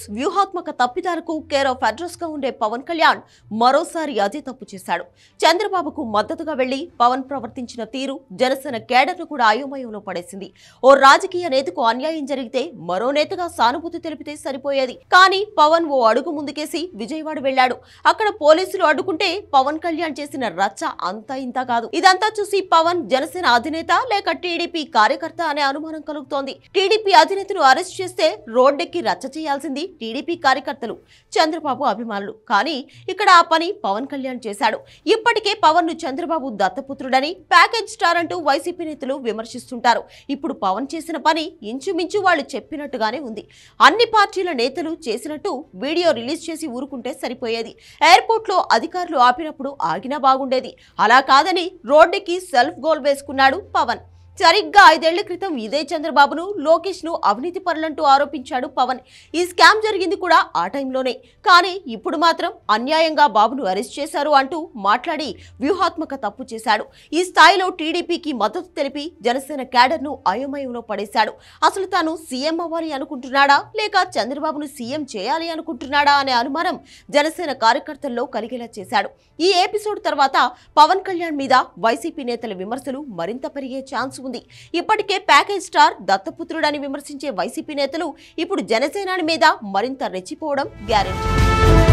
talks వ్యూహాత్మక తప్పిదాలకు care of address గా ఉండే పవన్ కళ్యాణ్ మరోసారి అదే తప్పు చేశాడు చంద్రబాబుకు మద్దతుగా వెళ్లి పవన్ ప్రవర్తించిన తీరు జనసేన కేడర్ను కూడా అయోమయంలో పడేసింది ఓ రాజకీయ నేతకు అన్యాయం జరిగితే మరో నేతగా సానుభూతి తెలిపితే సరిపోయేది కానీ పవన్ ఓ అడుగు ముందుకేసి విజయవాడ వెళ్లాడు అక్కడ పోలీసులు అడ్డుకుంటే పవన్ కళ్యాణ్ చేసిన రచ్చ అంతా ఇంత కాదు ఇదంతా చూసి పవన్ జనసేన అధినేత లేక టీడీపీ కార్యకర్త అనే అనుమానం కలుగుతోంది టీడీపీ అధినేతను అరెస్ట్ చేస్తే రోడ్డెక్కి రచ్చ చేయాల్సింది టీడీపీ కార్యకర్తలు చంద్రబాబు అభిమానులు కానీ ఇక్కడ ఆ పని పవన్ కళ్యాణ్ చేశాడు ఇప్పటికే పవన్ ను చంద్రబాబు దత్తపుత్రుడని ప్యాకేజ్ స్టార్ అంటూ వైసీపీ నేతలు విమర్శిస్తుంటారు ఇప్పుడు పవన్ చేసిన పని ఇంచుమించు వాళ్ళు చెప్పినట్టుగానే ఉంది అన్ని పార్టీల నేతలు చేసినట్టు వీడియో రిలీజ్ చేసి ఊరుకుంటే సరిపోయేది ఎయిర్పోర్ట్లో అధికారులు ఆపినప్పుడు ఆగినా బాగుండేది అలా కాదని రోడ్డుకి సెల్ఫ్ గోల్ వేసుకున్నాడు పవన్ సరిగ్గా ఐదేళ్ల క్రితం ఇదే చంద్రబాబును లోకేష్ ను అవినీతి పరులంటూ ఆరోపించాడు పవన్ ఈ స్కామ్ జరిగింది కూడా ఆ టైంలోనే కానీ ఇప్పుడు మాత్రం అన్యాయంగా బాబును అరెస్ట్ చేశారు అంటూ మాట్లాడి వ్యూహాత్మక తప్పు చేశాడు ఈ స్థాయిలో టీడీపీకి మద్దతు తెలిపి జనసేన క్యాడర్ ను అయోమయంలో పడేశాడు అసలు తాను సీఎం అవ్వాలి అనుకుంటున్నాడా లేక చంద్రబాబును సీఎం చేయాలి అనుకుంటున్నాడా అనే అనుమానం జనసేన కార్యకర్తల్లో కలిగేలా చేశాడు ఈ ఎపిసోడ్ తర్వాత పవన్ కళ్యాణ్ మీద వైసీపీ నేతల విమర్శలు మరింత పెరిగే ఛాన్స్ ఉంది ఇప్పటికే ప్యాకేజ్ స్టార్ దత్తపుత్రుడని విమర్శించే వైసీపీ నేతలు ఇప్పుడు జనసేనాని మీద మరింత రెచ్చిపోవడం గ్యారెంటీ